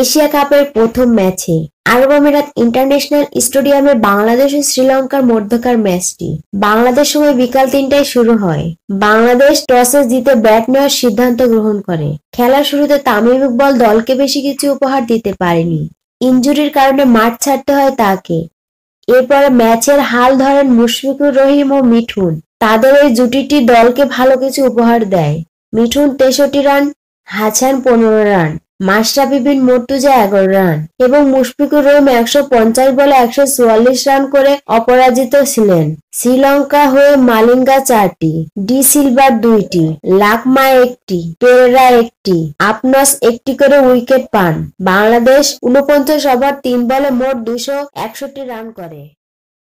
Asia কাপের প্রথম ম্যাচে আরব আমিরাত ইন্টারন্যাশনাল স্টেডিয়ামে বাংলাদেশ ও শ্রীলঙ্কার মধ্যকার ম্যাচটি বাংলাদেশ সময় বিকাল তিনটায় শুরু হয় বাংলাদেশ টসে জিতে ব্যাট নেওয়ার সিদ্ধান্ত গ্রহণ করে খেলা শুরুতে তামিম ইকবল দলকে বেশি কিছু উপহার দিতে পারেনি ইঞ্জুরির কারণে মাঠ ছাড়তে হয় তাকে এরপরে ম্যাচের হাল ধরেন মুশফিকুর রহিম ও মিঠুন তাদের এই জুটিটি দলকে ভালো কিছু উপহার দেয় মিঠুন তেষট্টি রান হাছান পনেরো রান মাশরাফি বিবিন মর্তুজা এগারো রান এবং মুশফিকুর রহিম একশো পঞ্চাশ বলে একশো চুয়াল্লিশ রান করে অপরাজিত ছিলেন শ্রীলঙ্কা হয়ে মালিঙ্গা চারটি ডি সিলভার দুইটি লাকমা একটি পেরেরা একটি আপনাস একটি করে উইকেট পান বাংলাদেশ উনপঞ্চাশ ওভার তিন বলে মোট দুশো একষট্টি রান করে